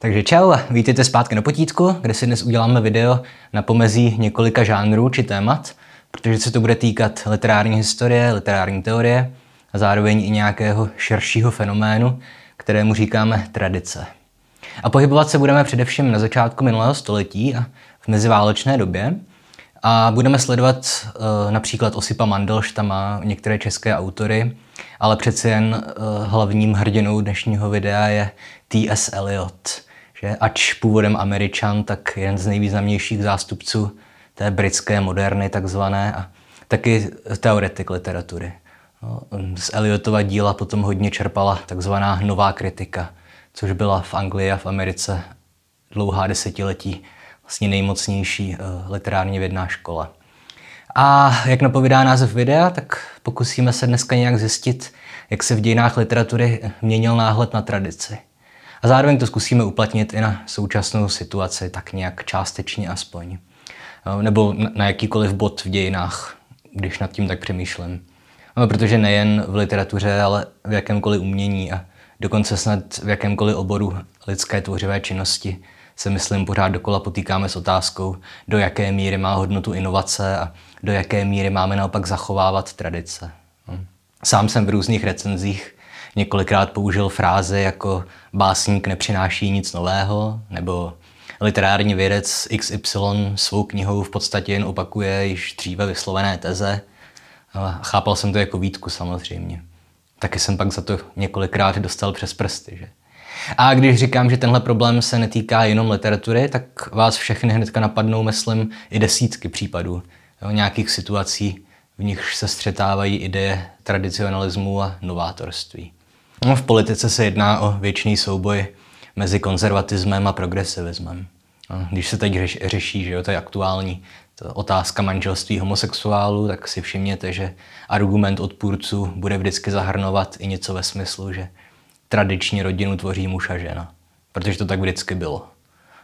Takže čau a vítejte zpátky na potítku, kde si dnes uděláme video na pomezí několika žánrů či témat, protože se to bude týkat literární historie, literární teorie a zároveň i nějakého širšího fenoménu, kterému říkáme tradice. A pohybovat se budeme především na začátku minulého století a v meziválečné době a budeme sledovat uh, například Osipa Mandelštama, některé české autory, ale přeci jen uh, hlavním hrdinou dnešního videa je T.S. Eliot že ač původem američan, tak jeden z nejvýznamnějších zástupců té britské moderny takzvané a taky teoretik literatury. No, z Eliotova díla potom hodně čerpala takzvaná nová kritika, což byla v Anglii a v Americe dlouhá desetiletí vlastně nejmocnější eh, literárně vědná škola. A jak napovídá název videa, tak pokusíme se dneska nějak zjistit, jak se v dějinách literatury měnil náhled na tradici. A zároveň to zkusíme uplatnit i na současnou situaci, tak nějak částečně aspoň. Eh, nebo na jakýkoliv bod v dějinách, když nad tím tak přemýšlím. No, protože nejen v literatuře, ale v jakémkoliv umění a dokonce snad v jakémkoliv oboru lidské tvořivé činnosti se, myslím, pořád dokola potýkáme s otázkou, do jaké míry má hodnotu inovace a do jaké míry máme naopak zachovávat tradice. Hm. Sám jsem v různých recenzích několikrát použil fráze jako básník nepřináší nic nového, nebo literární vědec XY svou knihou v podstatě jen opakuje již dříve vyslovené teze. Chápal jsem to jako výtku samozřejmě. Taky jsem pak za to několikrát dostal přes prsty, že? A když říkám, že tenhle problém se netýká jenom literatury, tak vás všechny hnedka napadnou, myslím, i desítky případů. Jo, nějakých situací, v nichž se střetávají ideje tradicionalismu a novátorství. No, v politice se jedná o věčný souboj mezi konzervatismem a progresivismem. No, když se teď řeš, řeší, že jo, to je aktuální to otázka manželství homosexuálů, tak si všimněte, že argument odpůrců bude vždycky zahrnovat i něco ve smyslu, že tradiční rodinu tvoří muž a žena. Protože to tak vždycky bylo.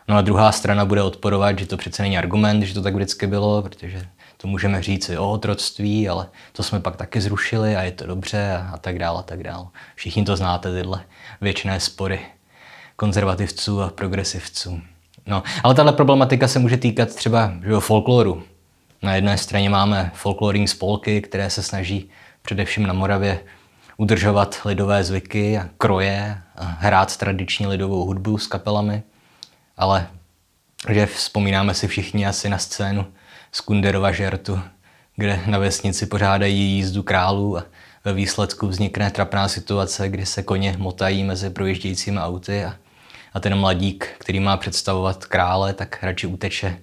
No a druhá strana bude odporovat, že to přece není argument, že to tak vždycky bylo, protože to můžeme říct o otroctví, ale to jsme pak taky zrušili a je to dobře a, a tak dále, a tak dále. Všichni to znáte, tyhle věčné spory konzervativců a progresivců. No, ale tahle problematika se může týkat třeba že folkloru. Na jedné straně máme folklorní spolky, které se snaží především na Moravě udržovat lidové zvyky a kroje, a hrát tradiční lidovou hudbu s kapelami, ale že vzpomínáme si všichni asi na scénu z Kunderova žertu, kde na vesnici pořádají jízdu králů a ve výsledku vznikne trapná situace, kdy se koně motají mezi projíždějícími auty a, a ten mladík, který má představovat krále, tak radši uteče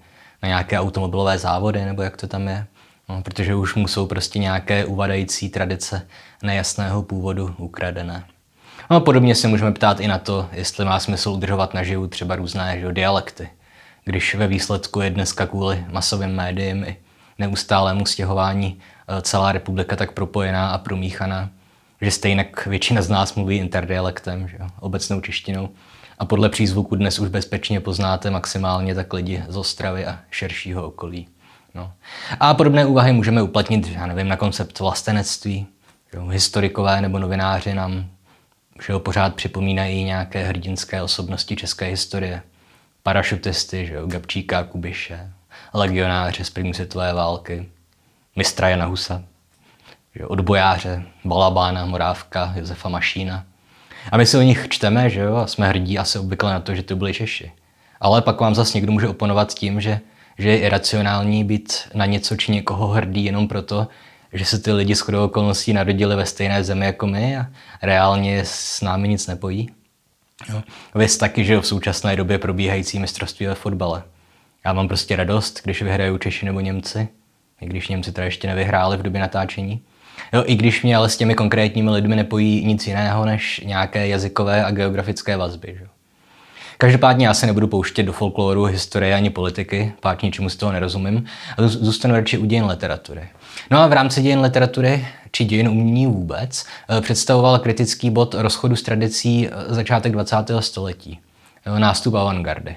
na nějaké automobilové závody, nebo jak to tam je. No, protože už mu jsou prostě nějaké uvadající tradice nejasného původu ukradené. No podobně se můžeme ptát i na to, jestli má smysl udržovat naživu třeba různé že, dialekty když ve výsledku je dneska kvůli masovým médiím i neustálému stěhování eh, celá republika tak propojená a promíchaná, že stejně většina z nás mluví interdialektem, že jo, obecnou češtinou. A podle přízvuku dnes už bezpečně poznáte maximálně tak lidi z Ostravy a širšího okolí. No. A podobné úvahy můžeme uplatnit, já nevím, na koncept vlastenectví. Že jo, historikové nebo novináři nám že jo, pořád připomínají nějaké hrdinské osobnosti české historie parašutisty, že jo, Gabčíka, Kubiše, legionáře z první světové války, mistra Jana Husa, že jo, odbojáře, Balabána, Morávka, Josefa Mašína. A my si o nich čteme, že jo, a jsme hrdí asi obvykle na to, že to byli Češi. Ale pak vám zase někdo může oponovat tím, že, že je iracionální být na něco či někoho hrdý jenom proto, že se ty lidi shodou okolností narodili ve stejné zemi jako my a reálně s námi nic nepojí. No. Věc taky, že v současné době probíhající mistrovství ve fotbale. Já mám prostě radost, když vyhrajou Češi nebo Němci, i když Němci teda ještě nevyhráli v době natáčení. Jo, I když mě ale s těmi konkrétními lidmi nepojí nic jiného než nějaké jazykové a geografické vazby. Že? Každopádně já se nebudu pouštět do folkloru, historie ani politiky, pát ničemu z toho nerozumím, a zůstanu radši u dějin literatury. No a v rámci dějin literatury či dějin umění vůbec eh, představoval kritický bod rozchodu s tradicí eh, začátek 20. století, eh, nástup avantgardy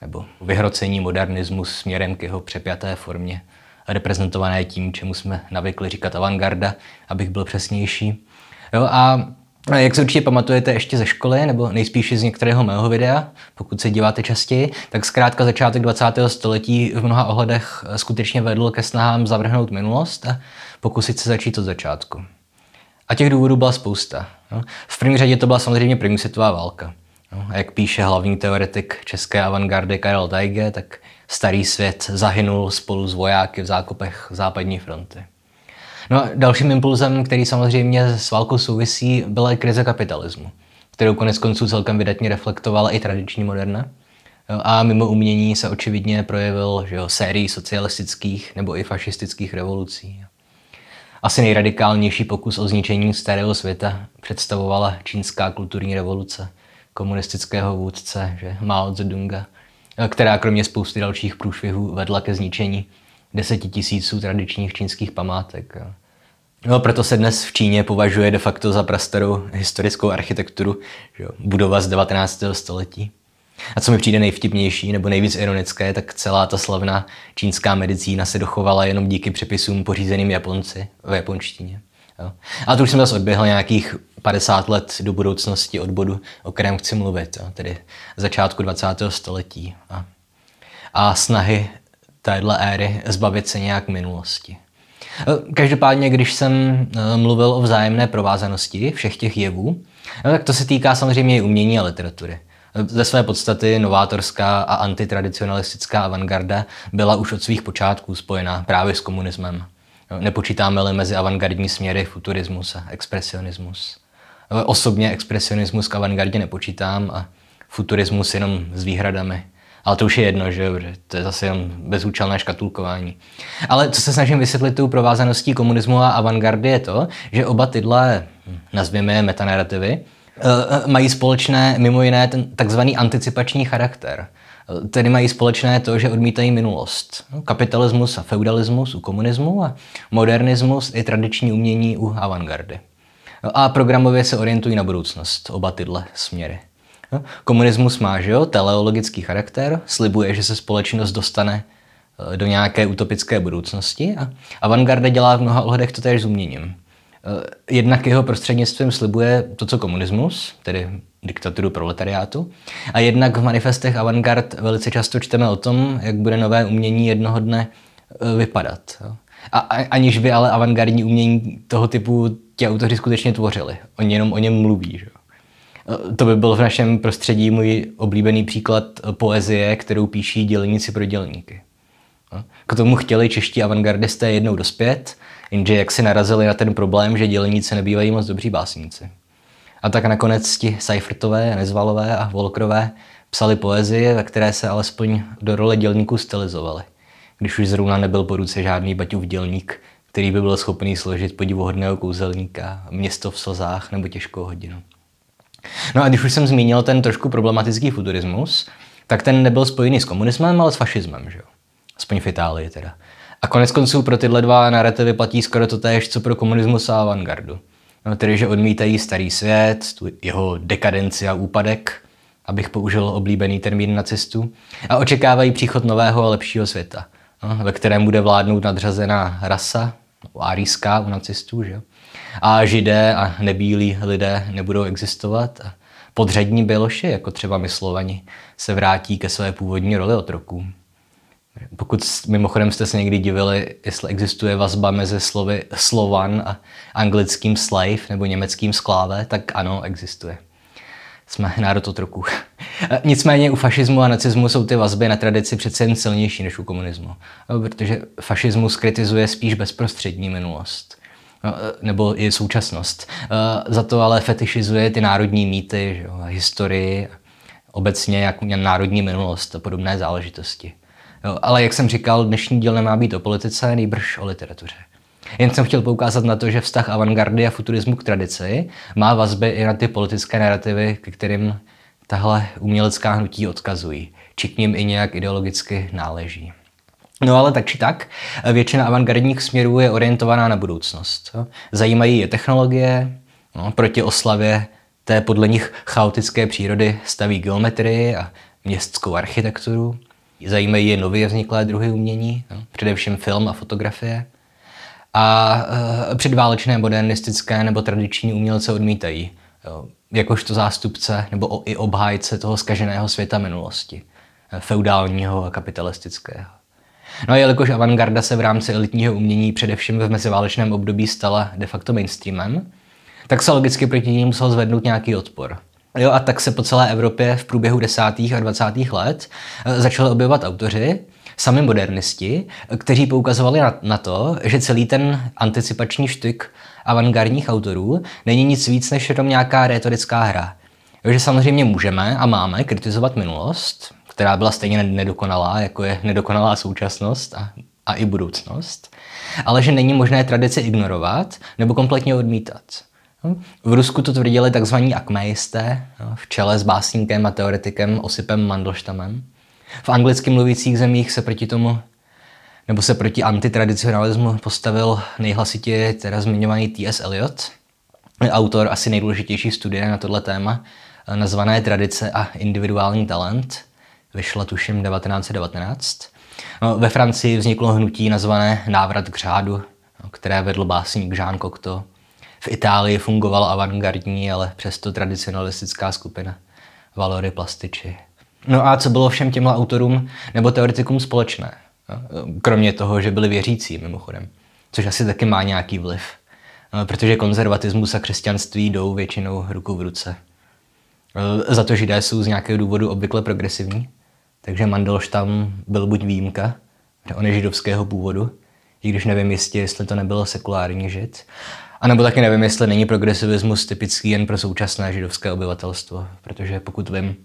nebo vyhrocení modernismu směrem k jeho přepjaté formě, reprezentované tím, čemu jsme navykli říkat avantgarda, abych byl přesnější. Jo, a a jak se určitě pamatujete ještě ze školy, nebo nejspíše z některého mého videa, pokud se díváte častěji, tak zkrátka začátek 20. století v mnoha ohledech skutečně vedl ke snahám zavrhnout minulost a pokusit se začít od začátku. A těch důvodů byla spousta. V první řadě to byla samozřejmě první světová válka. A jak píše hlavní teoretik české avantgardy Karel Dajge, tak starý svět zahynul spolu s vojáky v zákopech západní fronty. No, dalším impulzem, který samozřejmě s válkou souvisí, byla krize kapitalismu, kterou konec konců celkem vydatně reflektovala i tradiční moderna. A mimo umění se očividně projevil že jo, sérii socialistických nebo i fašistických revolucí. Asi nejradikálnější pokus o zničení starého světa představovala čínská kulturní revoluce komunistického vůdce že Mao Zedonga, která kromě spousty dalších průšvihů vedla ke zničení deseti tisíců tradičních čínských památek. Jo. No, proto se dnes v Číně považuje de facto za prastarou historickou architekturu, že jo, budova z 19. století. A co mi přijde nejvtipnější nebo nejvíc ironické, tak celá ta slavná čínská medicína se dochovala jenom díky přepisům pořízeným Japonci v japonštině. Jo. A tu už jsem zase odběhl nějakých 50 let do budoucnosti od bodu, o kterém chci mluvit, jo, tedy začátku 20. století. A, a snahy téhle éry zbavit se nějak minulosti. Eh, každopádně, když jsem eh, mluvil o vzájemné provázanosti všech těch jevů, no, tak to se týká samozřejmě i umění a literatury. Ze své podstaty novátorská a antitradicionalistická avantgarda byla už od svých počátků spojená právě s komunismem. Nepočítáme-li mezi avantgardní směry futurismus a expresionismus. Osobně expresionismus k avantgardě nepočítám a futurismus jenom s výhradami. Ale to už je jedno, že jo, to je zase jen bezúčelné škatulkování. Ale co se snažím vysvětlit tou provázaností komunismu a avantgardy je to, že oba tyhle, hm, nazvěme je metanarrativy, eh, eh, mají společné mimo jiné ten takzvaný anticipační charakter. Eh, tedy mají společné to, že odmítají minulost. No, kapitalismus a feudalismus u komunismu a modernismus i tradiční umění u avantgardy. No, a programově se orientují na budoucnost, oba tyhle směry komunismus má, že jo, teleologický charakter, slibuje, že se společnost dostane eh, do nějaké utopické budoucnosti a avantgarda dělá v mnoha ohledech to též s uměním. Eh, jednak jeho prostřednictvím slibuje to, co komunismus, tedy diktaturu proletariátu, a jednak v manifestech avantgard velice často čteme o tom, jak bude nové umění jednoho dne eh, vypadat. A aniž by ale avantgardní umění toho typu ti autoři skutečně tvořili. Oni jenom o něm mluví. Že? To by byl v našem prostředí můj oblíbený příklad poezie, kterou píší dělníci pro dělníky. No, k tomu chtěli čeští avantgardisté jednou dospět, jenže jak si narazili na ten problém, že dělníci nebývají moc dobří básníci. A tak nakonec ti Seifertové, Nezvalové a Volkrové psali poezie, ve které se alespoň do role dělníků stylizovali, když už zrovna nebyl po ruce žádný Baťův dělník, který by byl schopný složit podivuhodného kouzelníka, město v slzách nebo těžkou hodinu. No a když už jsem zmínil ten trošku problematický futurismus, tak ten nebyl spojený s komunismem, ale s fašismem, že jo? Aspoň v Itálii teda. A konec konců pro tyhle dva narrativy platí skoro to též, co pro komunismus a avantgardu. No, tedy, že odmítají starý svět, tu jeho dekadenci a úpadek, abych použil oblíbený termín nacistů, a očekávají příchod nového a lepšího světa, no, ve kterém bude vládnout nadřazená rasa, aríská u nacistů, že A židé a nebílí lidé nebudou existovat. A podřední byloši, jako třeba my Slovani, se vrátí ke své původní roli otroků. Pokud mimochodem jste se někdy divili, jestli existuje vazba mezi slovy Slovan a anglickým slave nebo německým skláve, tak ano, existuje jsme národ otroků. Eh, nicméně u fašismu a nacismu jsou ty vazby na tradici přece jen silnější než u komunismu, eh, protože fašismus kritizuje spíš bezprostřední minulost no, eh, nebo i současnost. Za to ale fetišizuje ty národní mýty, že jo, historii, obecně jak národní minulost a podobné záležitosti. ale jak jsem říkal, dnešní díl nemá být o politice, nejbrž o literatuře. Jen jsem chtěl poukázat na to, že vztah avantgardy a futurismu k tradici má vazby i na ty politické narrativy, k kterým tahle umělecká hnutí odkazují, či k ním i nějak ideologicky náleží. No ale tak či tak, většina avantgardních směrů je orientovaná na budoucnost. Zajímají je technologie, no, proti oslavě té podle nich chaotické přírody staví geometrii a městskou architekturu. Zajímají je nově vzniklé druhy umění, no, především film a fotografie a eh, předválečné modernistické nebo tradiční umělce odmítají, jakožto zástupce nebo i obhájce toho skaženého světa minulosti, eh, feudálního a kapitalistického. No a jelikož avantgarda se v rámci elitního umění především v meziválečném období stala de facto mainstreamem, tak se logicky proti ní musel zvednout nějaký odpor. Jo, a tak se po celé Evropě v průběhu desátých a dvacátých let eh, začaly objevovat autoři, sami modernisti, kteří poukazovali na, na to, že celý ten anticipační štyk avantgardních autorů není nic víc než jenom nějaká retorická hra. Že samozřejmě můžeme a máme kritizovat minulost, která byla stejně nedokonalá, jako je nedokonalá současnost a, a i budoucnost, ale že není možné tradici ignorovat nebo kompletně odmítat. V Rusku to tvrdili takzvaní akmejisté v čele s básníkem a teoretikem Osipem Mandlštamem. V anglicky mluvících zemích se proti tomu nebo se proti antitradicionalismu postavil nejhlasitěji teda zmiňovaný T.S. Eliot, autor asi nejdůležitější studie na tohle téma, eh, nazvané Tradice a individuální talent, vyšla tuším 1919. No, ve Francii vzniklo hnutí nazvané Návrat k řádu, které vedl básník Jean Cocteau. V Itálii fungovala avantgardní, ale přesto tradicionalistická skupina Valory Plastici. No a co bylo všem těmhle autorům nebo teoretikům společné? No, kromě toho, že byli věřící mimochodem, což asi taky má nějaký vliv, no, protože konzervatismus a křesťanství jdou většinou ruku v ruce. No, za to židé jsou z nějakého důvodu obvykle progresivní, takže Mandelštam byl buď výjimka, on je židovského původu, i když nevím jistě, jestli to nebylo sekulární žid, a nebo taky nevím, jestli není progresivismus typický jen pro současné židovské obyvatelstvo, protože pokud vím,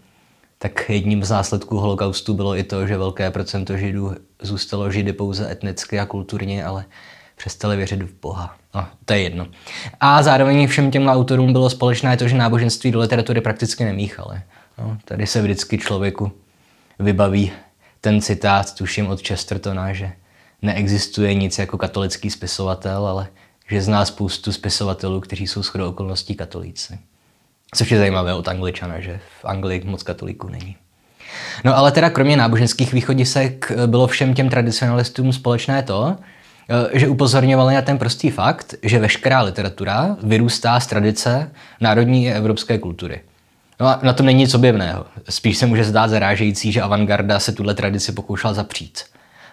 tak jedním z následků holokaustu bylo i to, že velké procento židů zůstalo židy pouze etnicky a kulturně, ale přestali věřit v Boha. No, to je jedno. A zároveň všem těm autorům bylo společné to, že náboženství do literatury prakticky nemíchali. No, tady se vždycky člověku vybaví ten citát, tuším od Chestertona, že neexistuje nic jako katolický spisovatel, ale že zná spoustu spisovatelů, kteří jsou shodou okolností katolíci. Což je zajímavé od Angličana, že v Anglii moc katolíků není. No ale teda kromě náboženských východisek bylo všem těm tradicionalistům společné to, eh, že upozorňovali na ten prostý fakt, že veškerá literatura vyrůstá z tradice národní a evropské kultury. No a na tom není nic objevného. Spíš se může zdát zarážející, že avantgarda se tuhle tradici pokoušela zapřít.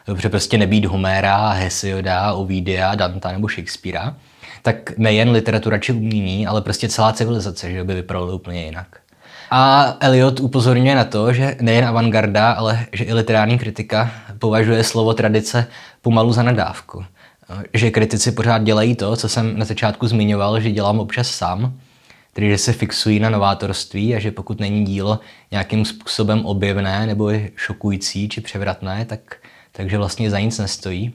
Protože prostě nebýt Homéra, Hesioda, Ovidia, Danta nebo Shakespearea – tak nejen literatura či umění, ale prostě celá civilizace že by vypadala úplně jinak. A Eliot upozorňuje na to, že nejen avantgarda, ale že i literární kritika považuje slovo tradice pomalu za nadávku. Že kritici pořád dělají to, co jsem na začátku zmiňoval, že dělám občas sám, tedy že se fixují na novátorství a že pokud není dílo nějakým způsobem objevné nebo je šokující či převratné, tak, takže vlastně za nic nestojí.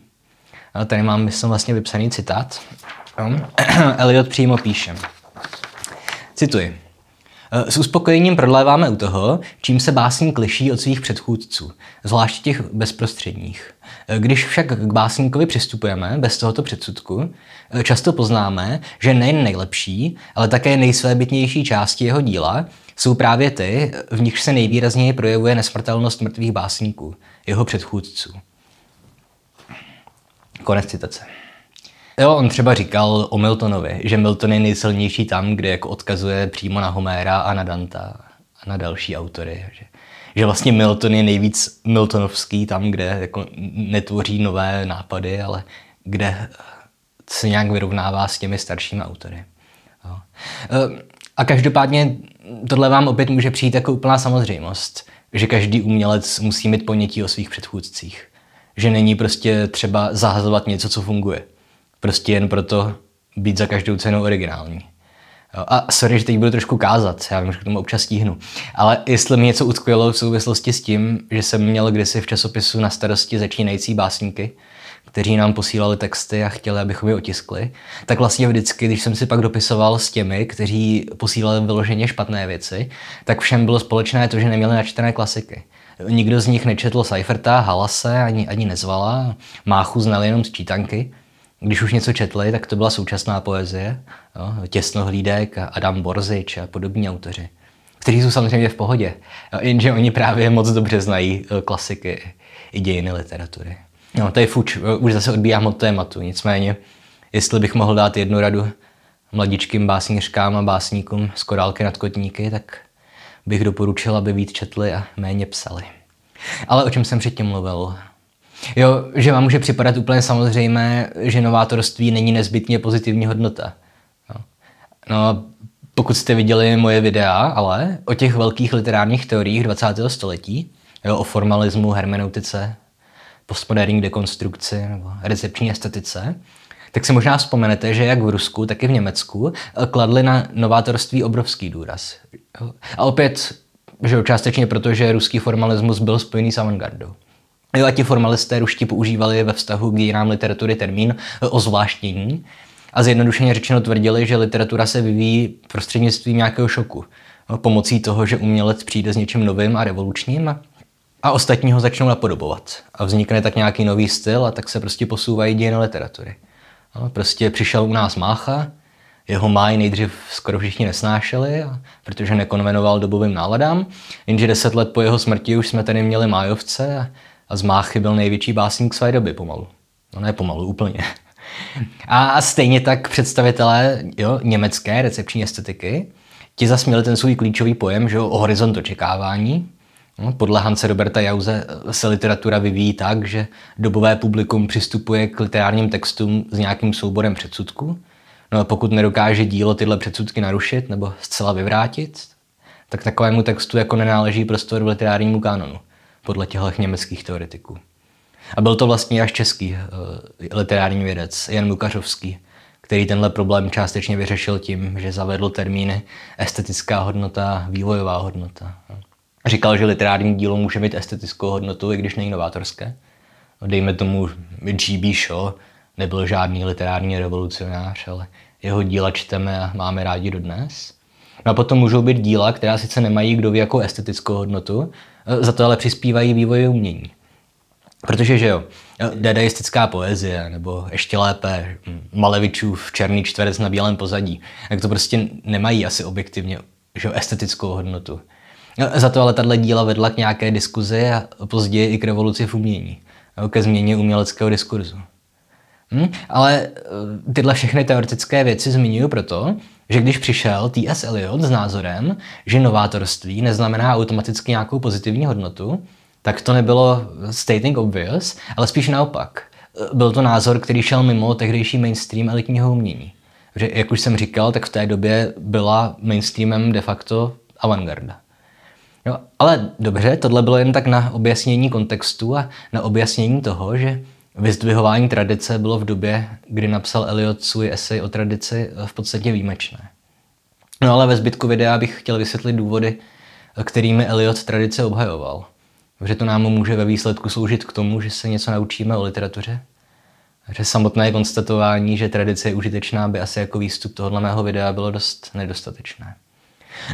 A tady mám, myslím, vlastně vypsaný citát. Eliot přímo píše. Cituji. E, s uspokojením prodléváme u toho, čím se básník liší od svých předchůdců, zvláště těch bezprostředních. E, když však k básníkovi přistupujeme bez tohoto předsudku, e, často poznáme, že nejen nejlepší, ale také nejsvébytnější části jeho díla jsou právě ty, v nichž se nejvýrazněji projevuje nesmrtelnost mrtvých básníků, jeho předchůdců. Konec citace. Jo, on třeba říkal o Miltonovi, že Milton je nejsilnější tam, kde jako odkazuje přímo na Homéra a na Danta a na další autory. Že, že vlastně Milton je nejvíc Miltonovský tam, kde jako netvoří nové nápady, ale kde se nějak vyrovnává s těmi staršími autory. Jo. Ehm, a každopádně tohle vám opět může přijít jako úplná samozřejmost, že každý umělec musí mít ponětí o svých předchůdcích. Že není prostě třeba zahazovat něco, co funguje Prostě jen proto být za každou cenu originální. A sorry, že teď budu trošku kázat, já vím, že k tomu občas stíhnu. Ale jestli mi něco utkvělo v souvislosti s tím, že jsem měl kdysi v časopisu na starosti začínající básníky, kteří nám posílali texty a chtěli, abychom je otiskli, tak vlastně vždycky, když jsem si pak dopisoval s těmi, kteří posílali vyloženě špatné věci, tak všem bylo společné to, že neměli načtené klasiky. Nikdo z nich nečetl Seiferta, Halase, ani, ani Nezvala, Máchu znal jenom z čítanky když už něco četli, tak to byla současná poezie, jo, Těsnohlídek, Adam Borzič a podobní autoři, kteří jsou samozřejmě v pohodě, jo, jenže oni právě moc dobře znají eh, klasiky i dějiny literatury. No, tady fuč, eh, už zase odbíhám od tématu, nicméně, jestli bych mohl dát jednu radu mladičkým básnířkám a básníkům z Korálky nad Kotníky, tak bych doporučil, aby víc četli a méně psali. Ale o čem jsem předtím mluvil, Jo, že vám může připadat úplně samozřejmé, že novátorství není nezbytně pozitivní hodnota. No, no pokud jste viděli moje videa, ale o těch velkých literárních teoriích 20. století, jo, o formalismu, hermeneutice, postmoderní dekonstrukci nebo recepční estetice, tak si možná vzpomenete, že jak v Rusku, tak i v Německu kladli na novátorství obrovský důraz. A opět, že částečně proto, že ruský formalismus byl spojený s avantgardou. Jo, a ti formalisté ruští používali ve vztahu k dějinám literatury termín e, ozvláštění a zjednodušeně řečeno tvrdili, že literatura se vyvíjí prostřednictvím nějakého šoku. E, pomocí toho, že umělec přijde s něčím novým a revolučním a ostatní ho začnou napodobovat. A vznikne tak nějaký nový styl a tak se prostě posouvají dějiny literatury. E, prostě přišel u nás Mácha, jeho máj nejdřív skoro všichni nesnášeli, protože nekonvenoval dobovým náladám, jenže deset let po jeho smrti už jsme tady měli májovce a a z máchy byl největší básník své doby pomalu. No ne pomalu, úplně. A, stejně tak představitelé jo, německé recepční estetiky, ti zas měli ten svůj klíčový pojem že o horizont očekávání. No, podle Hanse Roberta Jauze se literatura vyvíjí tak, že dobové publikum přistupuje k literárním textům s nějakým souborem předsudků. No a pokud nedokáže dílo tyhle předsudky narušit nebo zcela vyvrátit, tak takovému textu jako nenáleží prostor v literárnímu kanonu podle těchto německých teoretiků. A byl to vlastně až český eh, literární vědec Jan Lukařovský, který tenhle problém částečně vyřešil tím, že zavedl termíny estetická hodnota, vývojová hodnota. Říkal, že literární dílo může mít estetickou hodnotu, i když není novátorské. No, dejme tomu G.B. Shaw, nebyl žádný literární revolucionář, ale jeho díla čteme a máme rádi dodnes. No a potom můžou být díla, která sice nemají kdo ví jakou estetickou hodnotu, Eh, za to ale přispívají vývoji umění. Protože, že jo, eh, dadaistická poezie, nebo ještě lépe hm, Malevičův černý čtverec na bílém pozadí, tak to prostě nemají asi objektivně že jo, estetickou hodnotu. Eh, za to ale tato díla vedla k nějaké diskuzi a později i k revoluci v umění, ke změně uměleckého diskurzu. Hm? Ale tyhle všechny teoretické věci zmiňuji proto, že když přišel T.S. Eliot s názorem, že novátorství neznamená automaticky nějakou pozitivní hodnotu, tak to nebylo stating obvious, ale spíš naopak. Byl to názor, který šel mimo tehdejší mainstream elitního umění. Že, jak už jsem říkal, tak v té době byla mainstreamem de facto avantgarda. No, ale dobře, tohle bylo jen tak na objasnění kontextu a na objasnění toho, že Vyzdvihování tradice bylo v době, kdy napsal Eliot svůj esej o tradici eh, v podstatě výjimečné. No ale ve zbytku videa bych chtěl vysvětlit důvody, eh, kterými Eliot tradice obhajoval. že to nám může ve výsledku sloužit k tomu, že se něco naučíme o literatuře. Že samotné konstatování, že tradice je užitečná, by asi jako výstup tohoto mého videa bylo dost nedostatečné.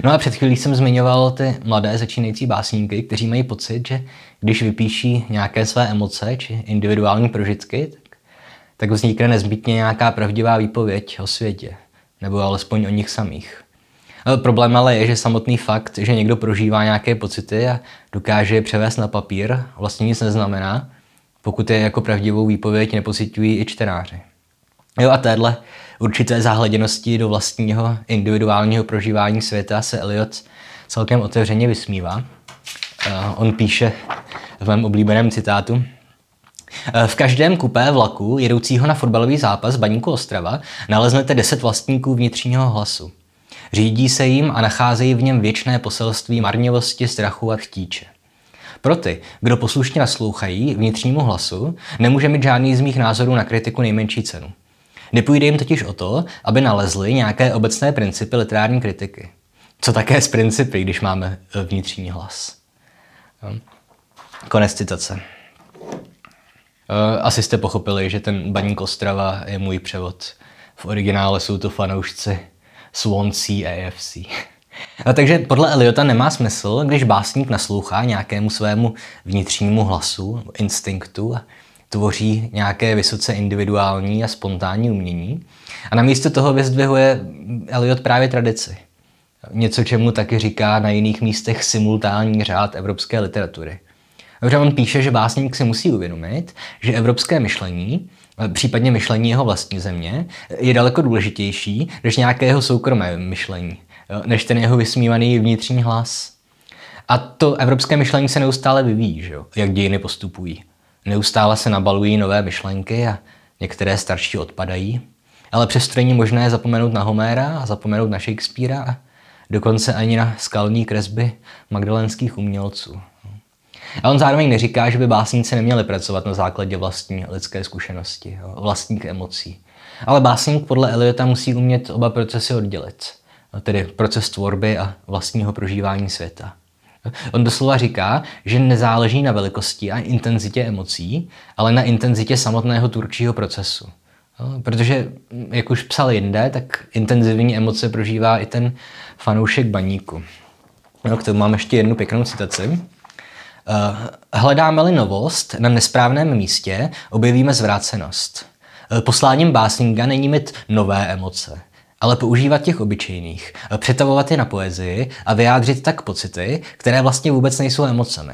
No a před chvílí jsem zmiňoval ty mladé začínající básníky, kteří mají pocit, že když vypíší nějaké své emoce či individuální prožitky, tak, tak vznikne nezbytně nějaká pravdivá výpověď o světě, nebo alespoň o nich samých. E, problém ale je, že samotný fakt, že někdo prožívá nějaké pocity a dokáže je převést na papír, vlastně nic neznamená, pokud je jako pravdivou výpověď nepocitují i čtenáři. Jo a téhle určité zahleděnosti do vlastního individuálního prožívání světa se Eliot celkem otevřeně vysmívá. Eh, on píše v mém oblíbeném citátu, eh, v každém kupé vlaku jedoucího na fotbalový zápas Baníku Ostrava naleznete deset vlastníků vnitřního hlasu. Řídí se jim a nacházejí v něm věčné poselství marnivosti, strachu a chtíče. Pro ty, kdo poslušně naslouchají vnitřnímu hlasu, nemůže mít žádný z mých názorů na kritiku nejmenší cenu. Nepůjde jim totiž o to, aby nalezli nějaké obecné principy literární kritiky. Co také z principy, když máme e, vnitřní hlas. Konec citace. E, asi jste pochopili, že ten Baník Ostrava je můj převod. V originále jsou to fanoušci Swansea AFC. A takže podle Eliota nemá smysl, když básník naslouchá nějakému svému vnitřnímu hlasu, instinktu tvoří nějaké vysoce individuální a spontánní umění. A na místo toho vyzdvihuje Eliot právě tradici. Něco, čemu taky říká na jiných místech simultánní řád evropské literatury. Dobře, on píše, že básník si musí uvědomit, že evropské myšlení, případně myšlení jeho vlastní země, je daleko důležitější než nějakého soukromé myšlení, než ten jeho vysmívaný vnitřní hlas. A to evropské myšlení se neustále vyvíjí, že jo? jak dějiny postupují. Neustále se nabalují nové myšlenky a některé starší odpadají, ale přesto není možné zapomenout na Homéra a zapomenout na Shakespearea a dokonce ani na skalní kresby magdalenských umělců. A on zároveň neříká, že by básníci neměli pracovat na základě vlastní lidské zkušenosti, vlastních emocí. Ale básník podle Eliota musí umět oba procesy oddělit, tedy proces tvorby a vlastního prožívání světa. On doslova říká, že nezáleží na velikosti a intenzitě emocí, ale na intenzitě samotného tvůrčího procesu. Protože, mm, jak už psal jinde, tak intenzivní emoce prožívá i ten fanoušek baníku. No, k tomu mám ještě jednu pěknou citaci. Eh, Hledáme-li novost na nesprávném místě, objevíme zvrácenost. Eh, posláním básníka není mít nové emoce, ale používat těch obyčejných, přetavovat je na poezii a vyjádřit tak pocity, které vlastně vůbec nejsou emocemi.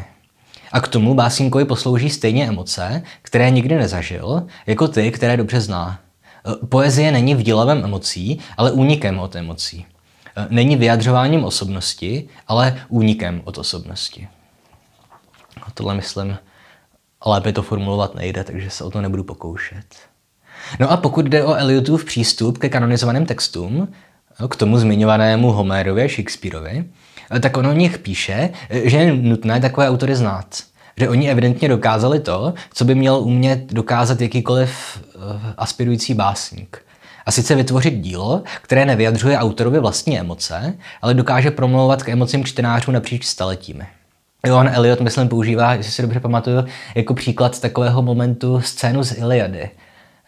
A k tomu básníkovi poslouží stejně emoce, které nikdy nezažil, jako ty, které dobře zná. E, poezie není vdělavem emocí, ale únikem od emocí. E, není vyjadřováním osobnosti, ale únikem od osobnosti. A no, tohle myslím, lépe to formulovat nejde, takže se o to nebudu pokoušet. No a pokud jde o Eliotův přístup ke kanonizovaným textům, k tomu zmiňovanému Homérovi a Shakespeareovi, eh, tak on o nich píše, eh, že je nutné takové autory znát. Že oni evidentně dokázali to, co by měl umět dokázat jakýkoliv eh, aspirující básník. A sice vytvořit dílo, které nevyjadřuje autorovi vlastní emoce, ale dokáže promlouvat k emocím čtenářů napříč staletími. Johan Eliot, myslím, používá, jestli si dobře pamatuju, jako příklad takového momentu scénu z Iliady,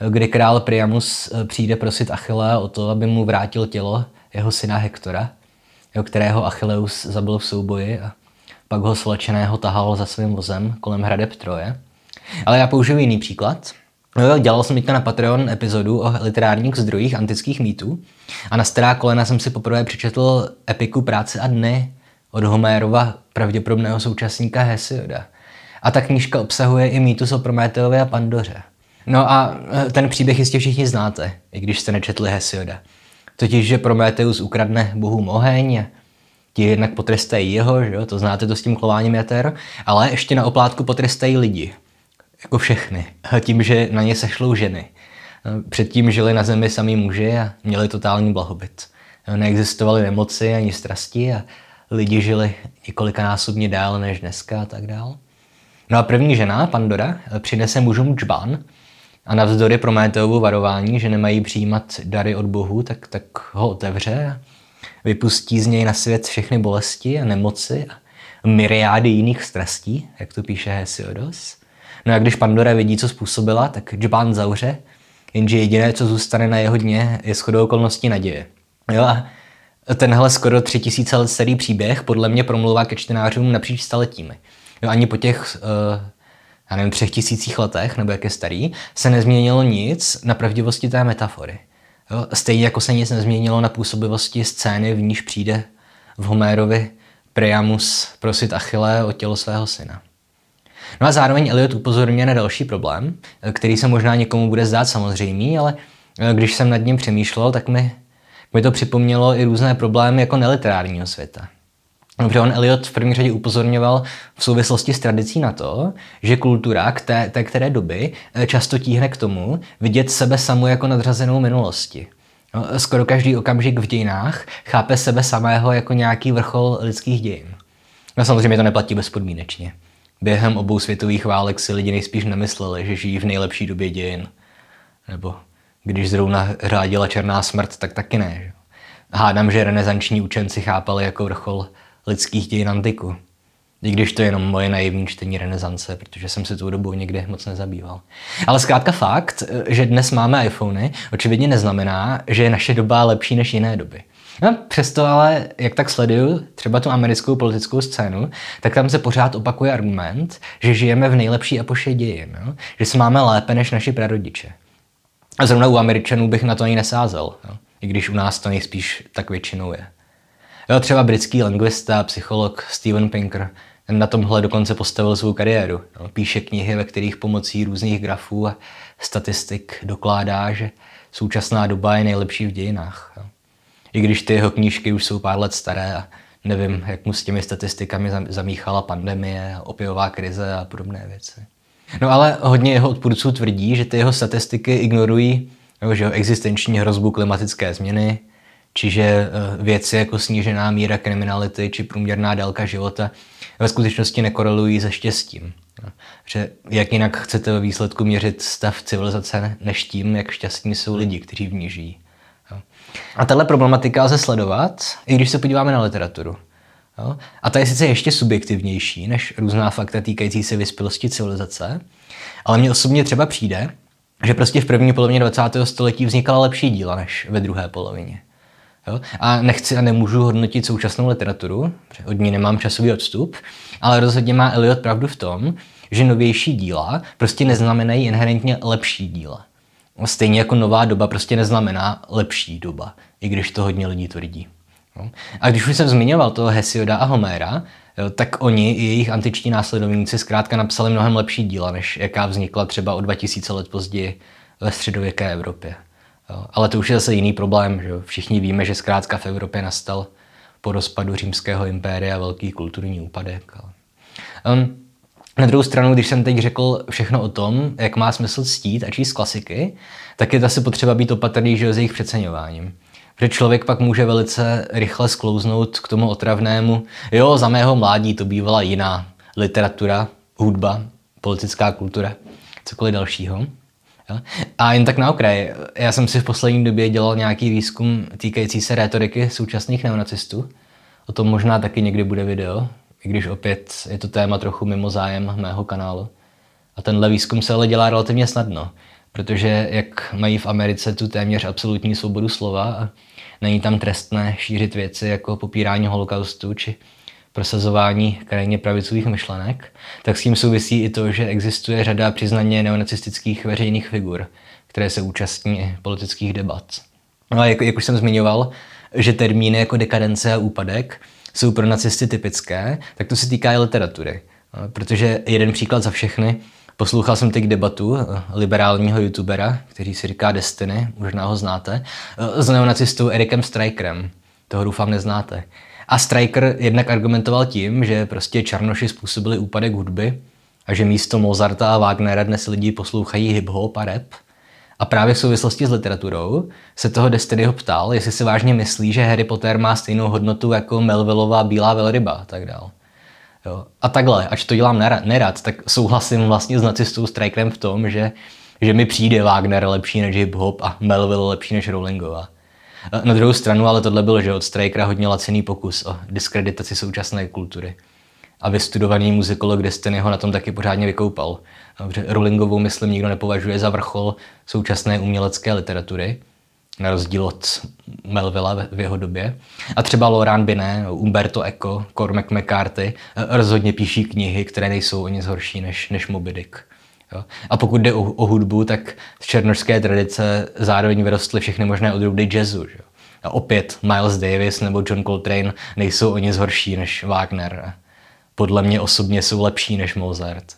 kdy král Priamus eh, přijde prosit Achillea o to, aby mu vrátil tělo jeho syna Hektora, jo, kterého Achilleus zabil v souboji a pak ho slečeného tahal za svým vozem kolem hradeb Troje. Ale já použiju jiný příklad. No jo, dělal jsem teďka na Patreon epizodu o literárních zdrojích antických mýtů a na stará kolena jsem si poprvé přečetl epiku Práce a dny od Homérova pravděpodobného současníka Hesioda. A ta knížka obsahuje i mýtus o Prometeovi a Pandoře. No a eh, ten příběh jistě všichni znáte, i když jste nečetli Hesioda. Totiž, že Prometeus ukradne bohům oheň, ti jednak potrestají jeho, že jo? to znáte to s tím klováním jater, ale ještě na oplátku potrestají lidi. Jako všechny. Tím, že na ně sešlou ženy. Eh, předtím žili na zemi sami muži a měli totální blahobyt. Eh, Neexistovaly nemoci ani strasti a lidi žili několikanásobně dál než dneska a tak dál. No a první žena, Pandora, přinese mužům čbán, a navzdory Prometeovu varování, že nemají přijímat dary od bohu, tak, tak ho otevře vypustí z něj na svět všechny bolesti a nemoci a myriády jiných strastí, jak to píše Hesiodos. No a když Pandora vidí, co způsobila, tak Džbán zauře, jenže jediné, co zůstane na jeho dně, je shodou okolností naděje. Jo a tenhle skoro tři tisíce let starý příběh podle mě promluvá ke čtenářům napříč staletími. Jo, ani po těch uh, já nevím, třech tisících letech, nebo jak je starý, se nezměnilo nic na pravdivosti té metafory. Jo? Stejně jako se nic nezměnilo na působivosti scény, v níž přijde v Homérovi Priamus prosit Achille o tělo svého syna. No a zároveň Eliot upozorňuje na další problém, který se možná někomu bude zdát samozřejmý, ale eh, když jsem nad ním přemýšlel, tak mi, mi to připomnělo i různé problémy jako neliterárního světa. Protože on Eliot v první řadě upozorňoval v souvislosti s tradicí na to, že kultura k té, té které doby eh, často tíhne k tomu vidět sebe samu jako nadřazenou minulosti. No, eh, skoro každý okamžik v dějinách chápe sebe samého jako nějaký vrchol lidských dějin. No samozřejmě to neplatí bezpodmínečně. Během obou světových válek si lidi nejspíš nemysleli, že žijí v nejlepší době dějin. Nebo když zrovna řádila černá smrt, tak taky ne. Že? Hádám, že renesanční učenci chápali jako vrchol lidských dějin antiku. I když to je jenom moje naivní čtení renesance, protože jsem se tou dobou někde moc nezabýval. Ale zkrátka fakt, že dnes máme iPhony, očividně neznamená, že je naše doba lepší než jiné doby. No, přesto ale, jak tak sleduju třeba tu americkou politickou scénu, tak tam se pořád opakuje argument, že žijeme v nejlepší epoše dějin, no? že se máme lépe než naši prarodiče. A zrovna u Američanů bych na to ani nesázel, no? i když u nás to nejspíš tak většinou je. Jo, třeba britský lingvista, psycholog Steven Pinker, ten na tomhle dokonce postavil svou kariéru. Jo, píše knihy, ve kterých pomocí různých grafů a statistik dokládá, že současná doba je nejlepší v dějinách. Jo. I když ty jeho knížky už jsou pár let staré a nevím, jak mu s těmi statistikami zamíchala pandemie, opiová krize a podobné věci. No ale hodně jeho odpůrců tvrdí, že ty jeho statistiky ignorují jo, že existenční hrozbu klimatické změny, Čiže eh, věci jako snížená míra kriminality či průměrná délka života ve skutečnosti nekorelují se štěstím. Že jak jinak chcete ve výsledku měřit stav civilizace než tím, jak šťastní jsou lidi, kteří v ní žijí. A tahle problematika lze sledovat, i když se podíváme na literaturu. A ta je sice ještě subjektivnější než různá fakta týkající se vyspělosti civilizace, ale mně osobně třeba přijde, že prostě v první polovině 20. století vznikala lepší díla než ve druhé polovině. Jo? A nechci a nemůžu hodnotit současnou literaturu, od ní nemám časový odstup, ale rozhodně má Eliot pravdu v tom, že novější díla prostě neznamenají inherentně lepší díla. Stejně jako nová doba prostě neznamená lepší doba, i když to hodně lidí tvrdí. Jo? A když už jsem zmiňoval toho Hesioda a Homéra, tak oni i jejich antiční následovníci zkrátka napsali mnohem lepší díla, než jaká vznikla třeba o 2000 let později ve středověké Evropě. Ale to už je zase jiný problém. Že? Všichni víme, že zkrátka v Evropě nastal po rozpadu římského impéria velký kulturní úpadek. Ale... Um, na druhou stranu, když jsem teď řekl všechno o tom, jak má smysl ctít a číst klasiky, tak je zase potřeba být opatrný že s jejich přeceňováním. Protože člověk pak může velice rychle sklouznout k tomu otravnému, jo, za mého mládí to bývala jiná literatura, hudba, politická kultura, cokoliv dalšího. A jen tak na okraj, já jsem si v poslední době dělal nějaký výzkum týkající se retoriky současných neonacistů. O tom možná taky někdy bude video, i když opět je to téma trochu mimo zájem mého kanálu. A tenhle výzkum se ale dělá relativně snadno, protože jak mají v Americe tu téměř absolutní svobodu slova a není tam trestné šířit věci jako popírání holokaustu či prosazování krajně pravicových myšlenek, tak s tím souvisí i to, že existuje řada přiznaně neonacistických veřejných figur, které se účastní politických debat. No a jak, jak už jsem zmiňoval, že termíny jako dekadence a úpadek jsou pro nacisty typické, tak to se týká i literatury. No, protože jeden příklad za všechny, Poslouchal jsem teď debatu eh, liberálního youtubera, který si říká Destiny, možná ho znáte, eh, s neonacistou Erikem Strikerem. Toho doufám neznáte. A Striker jednak argumentoval tím, že prostě černoši způsobili úpadek hudby a že místo Mozarta a Wagnera dnes lidi poslouchají hip-hop a rap. A právě v souvislosti s literaturou se toho Destinyho ptal, jestli si vážně myslí, že Harry Potter má stejnou hodnotu jako Melvillová bílá velryba a tak dále. Jo. A takhle, ač to dělám nerad, tak souhlasím vlastně s nacistou Strikerem v tom, že, že mi přijde Wagner lepší než hip-hop a Melville lepší než Rowlingová. Eh, na druhou stranu, ale tohle byl, že od Strikera hodně laciný pokus o diskreditaci současné kultury. A vystudovaný muzikolog Destiny ho na tom taky pořádně vykoupal. Protože eh, Rowlingovou, myslím, nikdo nepovažuje za vrchol současné umělecké literatury, na rozdíl od Melvilla v jeho době. A třeba Laurent Binet, Umberto Eco, Cormac McCarthy eh, rozhodně píší knihy, které nejsou o nic horší než, než Moby Dick. Jo. A pokud jde o, o hudbu, tak z černožské tradice zároveň vyrostly všechny možné odrůdy jazzu. Že? A opět Miles Davis nebo John Coltrane nejsou o nic horší než Wagner. Podle mě osobně jsou lepší než Mozart.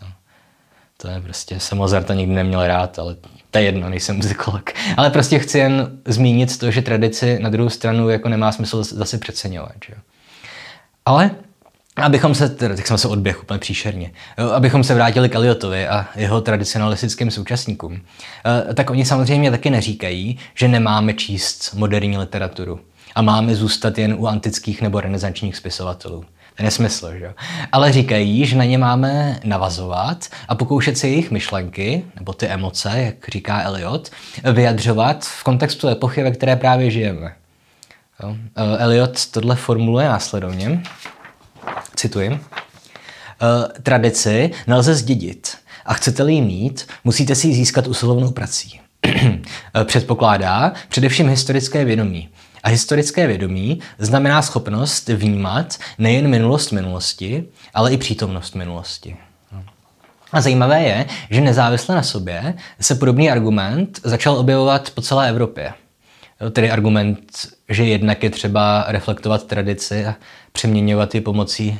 To je prostě, jsem Mozarta nikdy neměl rád, ale to je jedno, nejsem muzikolog. Ale prostě chci jen zmínit to, že tradici na druhou stranu jako nemá smysl zase přeceňovat. Že? Ale Abychom se, tak jsem se odběh úplně příšerně, abychom se vrátili k Eliotovi a jeho tradicionalistickým současníkům, eh, tak oni samozřejmě taky neříkají, že nemáme číst moderní literaturu a máme zůstat jen u antických nebo renesančních spisovatelů. To je nesmysl, že jo? Ale říkají, že na ně máme navazovat a pokoušet si jejich myšlenky, nebo ty emoce, jak říká Eliot, vyjadřovat v kontextu epochy, ve které právě žijeme. Jo? Eh, Eliot tohle formuluje následovně cituji, eh, tradici nelze zdědit a chcete-li ji mít, musíte si ji získat usilovnou prací. Eh, předpokládá především historické vědomí. A historické vědomí znamená schopnost vnímat nejen minulost minulosti, ale i přítomnost minulosti. A zajímavé je, že nezávisle na sobě se podobný argument začal objevovat po celé Evropě tedy argument, že jednak je třeba reflektovat tradici a přeměňovat ji pomocí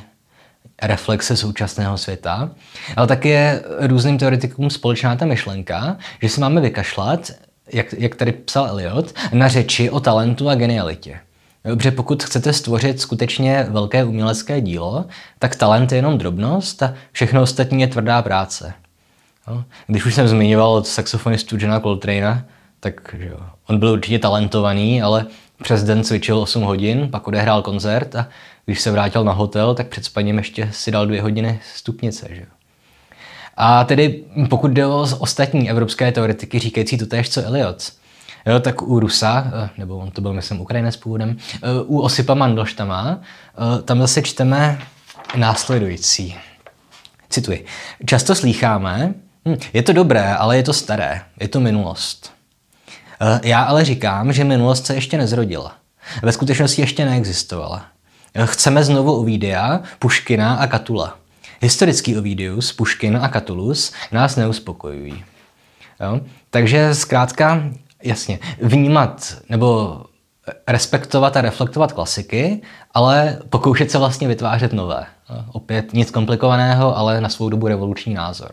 reflexe současného světa, ale také je různým teoretikům společná ta myšlenka, že si máme vykašlat, jak, jak tady psal Eliot, na řeči o talentu a genialitě. Dobře, pokud chcete stvořit skutečně velké umělecké dílo, tak talent je jenom drobnost a všechno ostatní je tvrdá práce. Když už jsem zmiňoval saxofonistu Johna Coltrane, tak že jo, on byl určitě talentovaný, ale přes den cvičil 8 hodin, pak odehrál koncert a když se vrátil na hotel, tak před spaním ještě si dal dvě hodiny stupnice. Že? A tedy pokud jde o ostatní evropské teoretiky říkající to též, co Eliot, Jo, tak u Rusa, eh, nebo on to byl, myslím, Ukrajinec původem, eh, u Osipa Mandloštama, eh, tam zase čteme následující. Cituji. Často slýcháme, hm, je to dobré, ale je to staré, je to minulost. Eh, já ale říkám, že minulost se ještě nezrodila. Ve skutečnosti ještě neexistovala. Eh, chceme znovu Ovidia, Puškina a Katula. Historický Ovidius, Puškin a Katulus nás neuspokojují. Jo? Takže zkrátka, jasně, vnímat nebo respektovat a reflektovat klasiky, ale pokoušet se vlastně vytvářet nové. Eh, opět nic komplikovaného, ale na svou dobu revoluční názor.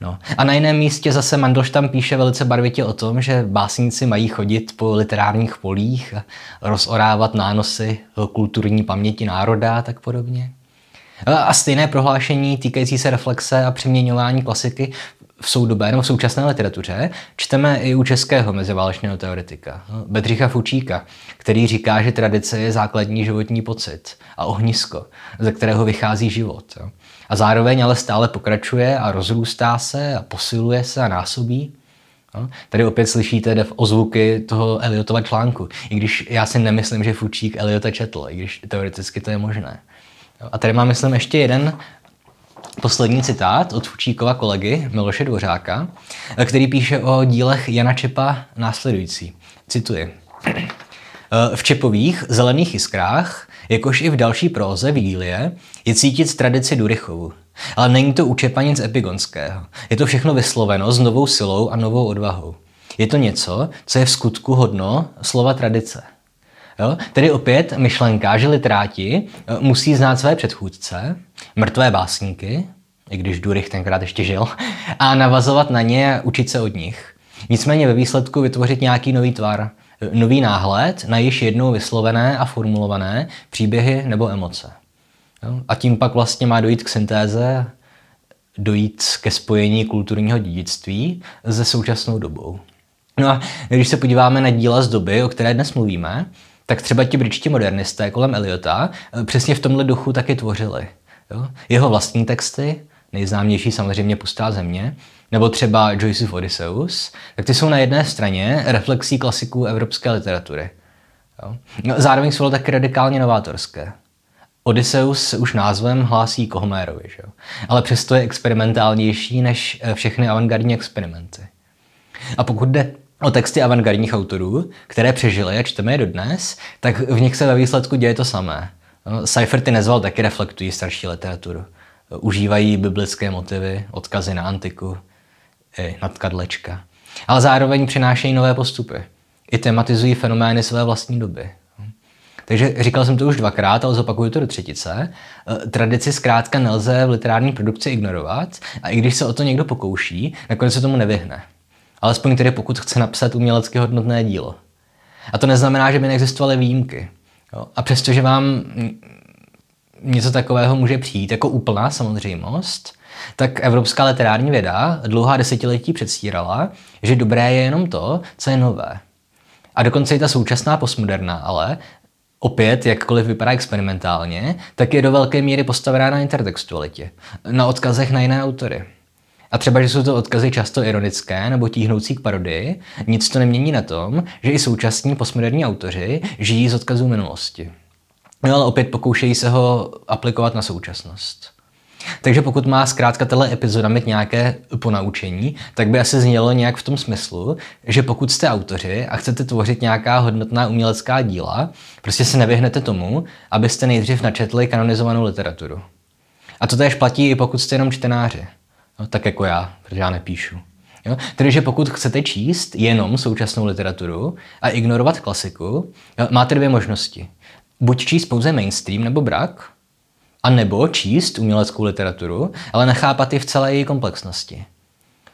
No. A na jiném místě zase Mandoš tam píše velice barvitě o tom, že básníci mají chodit po literárních polích a rozorávat nánosy kulturní paměti národa a tak podobně. A stejné prohlášení týkající se reflexe a přeměňování klasiky v soudobé nebo v současné literatuře čteme i u českého meziválečného teoretika, no, Bedřicha Fučíka, který říká, že tradice je základní životní pocit a ohnisko, ze kterého vychází život. Jo a zároveň ale stále pokračuje a rozrůstá se a posiluje se a násobí. No, tady opět slyšíte ozvuky toho Eliotova článku, i když já si nemyslím, že Fučík Eliota četl, i když teoreticky to je možné. No, a tady mám, myslím, ještě jeden poslední citát od Fučíkova kolegy Miloše Dvořáka, který píše o dílech Jana Čepa následující. Cituji. Eh, v Čepových zelených iskrách, jakož i v další proze Vigílie, je cítit tradici Durychovu. Ale není to nic epigonského. Je to všechno vysloveno s novou silou a novou odvahou. Je to něco, co je v skutku hodno slova tradice. Jo? Tedy opět myšlenka, že literáti eh, musí znát své předchůdce, mrtvé básníky, i když Durich tenkrát ještě žil, a navazovat na ně a učit se od nich. Nicméně ve výsledku vytvořit nějaký nový tvar, nový náhled na již jednou vyslovené a formulované příběhy nebo emoce. Jo? A tím pak vlastně má dojít k syntéze, dojít ke spojení kulturního dědictví se současnou dobou. No a když se podíváme na díla z doby, o které dnes mluvíme, tak třeba ti britští modernisté kolem Eliota eh, přesně v tomhle duchu taky tvořili. Jo? Jeho vlastní texty, nejznámější samozřejmě Pustá země, nebo třeba Joyceův Odysseus, tak ty jsou na jedné straně reflexí klasiků evropské literatury. Jo? No, zároveň jsou také radikálně novátorské. Odysseus se už názvem hlásí k Homérovi, že jo? ale přesto je experimentálnější než eh, všechny avantgardní experimenty. A pokud jde o texty avantgardních autorů, které přežily a čteme je dodnes, tak v nich se ve výsledku děje to samé. No, Seifert ty nezval taky reflektují starší literaturu. Užívají biblické motivy, odkazy na antiku, i e, nadkadlečka. Ale zároveň přinášejí nové postupy. I tematizují fenomény své vlastní doby. Takže říkal jsem to už dvakrát, ale zopakuju to do třetice. E, tradici zkrátka nelze v literární produkci ignorovat a i když se o to někdo pokouší, nakonec se tomu nevyhne. Alespoň tedy pokud chce napsat umělecky hodnotné dílo. A to neznamená, že by neexistovaly výjimky. Jo? A přestože vám něco takového může přijít jako úplná samozřejmost, tak evropská literární věda dlouhá desetiletí předstírala, že dobré je jenom to, co je nové. A dokonce i ta současná postmoderná, ale opět, jakkoliv vypadá experimentálně, tak je do velké míry postavená na intertextualitě, na odkazech na jiné autory. A třeba, že jsou to odkazy často ironické nebo tíhnoucí k parodii, nic to nemění na tom, že i současní postmoderní autoři žijí z odkazů minulosti. No ale opět pokoušejí se ho aplikovat na současnost. Takže pokud má zkrátka tato epizoda mít nějaké ponaučení, tak by asi znělo nějak v tom smyslu, že pokud jste autoři a chcete tvořit nějaká hodnotná umělecká díla, prostě se nevyhnete tomu, abyste nejdřív načetli kanonizovanou literaturu. A to též platí i pokud jste jenom čtenáři. No, tak jako já, protože já nepíšu. Jo? Tedy, že pokud chcete číst jenom současnou literaturu a ignorovat klasiku, jo, máte dvě možnosti. Buď číst pouze mainstream nebo brak, a nebo číst uměleckou literaturu, ale nechápat ji v celé její komplexnosti.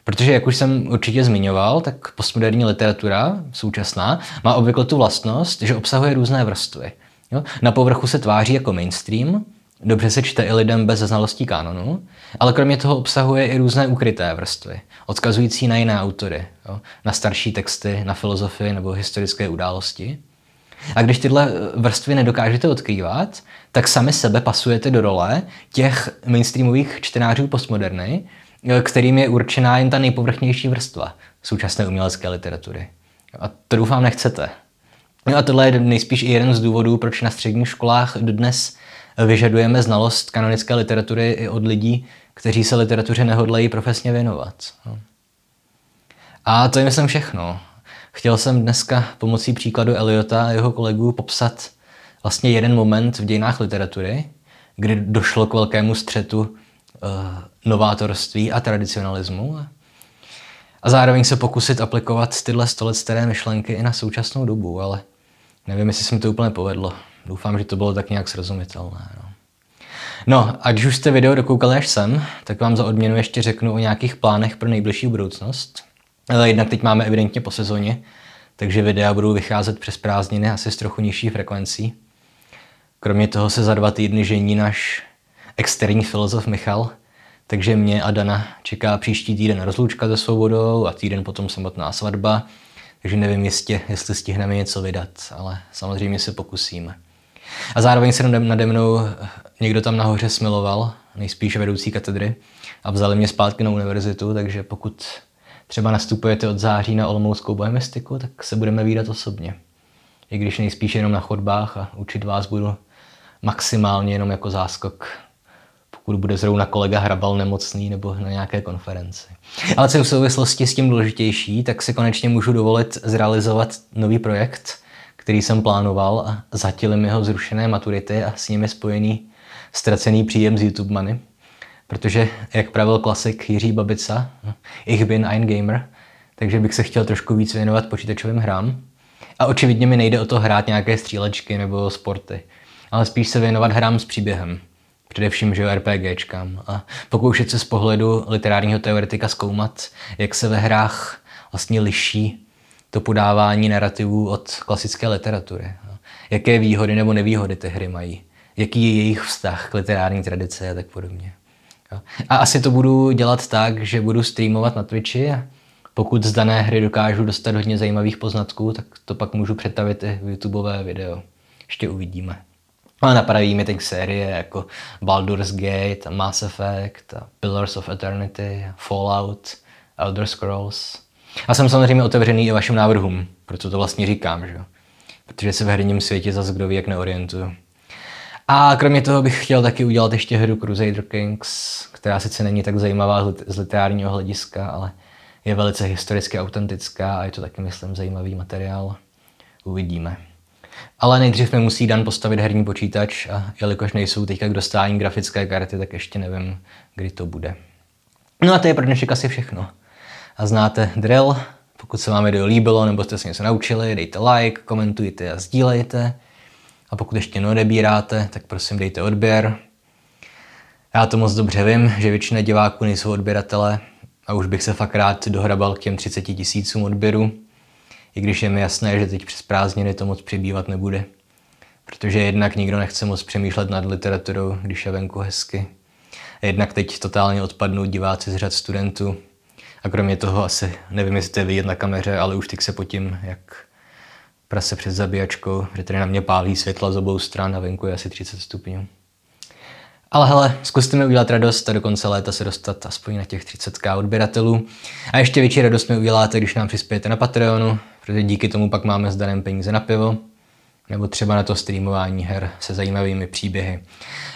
Protože, jak už jsem určitě zmiňoval, tak postmoderní literatura současná má obvykle tu vlastnost, že obsahuje různé vrstvy. Jo? Na povrchu se tváří jako mainstream, dobře se čte i lidem bez znalostí kanonu, ale kromě toho obsahuje i různé ukryté vrstvy, odkazující na jiné autory, jo? na starší texty, na filozofii nebo historické události. A když tyhle vrstvy nedokážete odkrývat, tak sami sebe pasujete do role těch mainstreamových čtenářů postmoderny, eh, kterým je určená jen ta nejpovrchnější vrstva současné umělecké literatury. A to doufám nechcete. No a tohle je nejspíš i jeden z důvodů, proč na středních školách dnes vyžadujeme znalost kanonické literatury i od lidí, kteří se literatuře nehodlají profesně věnovat. A to je myslím všechno. Chtěl jsem dneska pomocí příkladu Eliota a jeho kolegů popsat vlastně jeden moment v dějinách literatury, kdy došlo k velkému střetu uh, novátorství a tradicionalismu. A zároveň se pokusit aplikovat tyhle staré myšlenky i na současnou dobu, ale nevím, jestli se mi to úplně povedlo. Doufám, že to bylo tak nějak srozumitelné. No. No, když už jste video dokoukali až sem, tak vám za odměnu ještě řeknu o nějakých plánech pro nejbližší budoucnost. Ale eh, jednak teď máme evidentně po sezóně, takže videa budou vycházet přes prázdniny asi s trochu nižší frekvencí. Kromě toho se za dva týdny žení náš externí filozof Michal, takže mě a Dana čeká příští týden rozloučka se svobodou a týden potom samotná svatba, takže nevím jistě, jestli stihneme něco vydat, ale samozřejmě se pokusíme. A zároveň se nade mnou eh, někdo tam nahoře smiloval, nejspíše vedoucí katedry, a vzali mě zpátky na univerzitu, takže pokud třeba nastupujete od září na Olomouckou bohemistiku, tak se budeme výdat osobně. I když nejspíš jenom na chodbách a učit vás budu maximálně jenom jako záskok pokud bude zrovna kolega Hrabal nemocný nebo na nějaké konferenci. Ale co je v souvislosti s tím důležitější, tak si konečně můžu dovolit zrealizovat nový projekt, který jsem plánoval a zatili mi ho zrušené maturity a s nimi spojený ztracený příjem z YouTube Money. Protože, jak pravil klasik Jiří Babica, ich bin ein Gamer, takže bych se chtěl trošku víc věnovat počítačovým hrám. A očividně mi nejde o to hrát nějaké střílečky nebo sporty ale spíš se věnovat hrám s příběhem. Především že RPGčkám. A pokoušet se z pohledu literárního teoretika zkoumat, jak se ve hrách vlastně liší to podávání narrativů od klasické literatury. Jaké výhody nebo nevýhody ty hry mají. Jaký je jejich vztah k literární tradici a tak podobně. A asi to budu dělat tak, že budu streamovat na Twitchi a pokud z dané hry dokážu dostat hodně zajímavých poznatků, tak to pak můžu přetavit i v YouTubeové video. Ještě uvidíme. No ale napraví mi ty série jako Baldur's Gate, Mass Effect, Pillars of Eternity, Fallout, Elder Scrolls. A jsem samozřejmě otevřený i vašim návrhům, proto to vlastně říkám, že jo. Protože se v herním světě zase kdo ví, jak neorientuju. A kromě toho bych chtěl taky udělat ještě hru Crusader Kings, která sice není tak zajímavá z literárního hlediska, ale je velice historicky autentická a je to taky, myslím, zajímavý materiál. Uvidíme. Ale nejdřív mi musí Dan postavit herní počítač a jelikož nejsou teďka k dostání grafické karty, tak ještě nevím, kdy to bude. No a to je pro dnešek asi všechno. A znáte drill, pokud se vám video líbilo nebo jste se něco naučili, dejte like, komentujte a sdílejte. A pokud ještě neodebíráte, tak prosím dejte odběr. Já to moc dobře vím, že většina diváků nejsou odběratele a už bych se fakt rád dohrabal k těm 30 tisícům odběru i když je mi jasné, že teď přes prázdniny to moc přibývat nebude. Protože jednak nikdo nechce moc přemýšlet nad literaturou, když je venku hezky. A jednak teď totálně odpadnou diváci z řad studentů. A kromě toho asi, nevím, jestli to je vidět na kameře, ale už teď se potím, jak prase před zabíjačkou, že tady na mě pálí světla z obou stran a venku je asi 30 stupňů. Ale hele, zkuste mi udělat radost a do konce léta se dostat aspoň na těch 30k odběratelů. A ještě větší radost mi uděláte, když nám přispějete na Patreonu, protože díky tomu pak máme s Danem peníze na pivo, nebo třeba na to streamování her se zajímavými příběhy.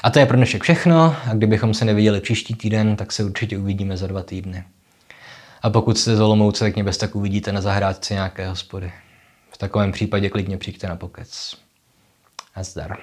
A to je pro dnešek všechno a kdybychom se neviděli příští týden, tak se určitě uvidíme za dva týdny. A pokud jste z Olomouce, tak mě bez tak uvidíte na zahrádce nějaké hospody. V takovém případě klidně přijďte na pokec. A zdar.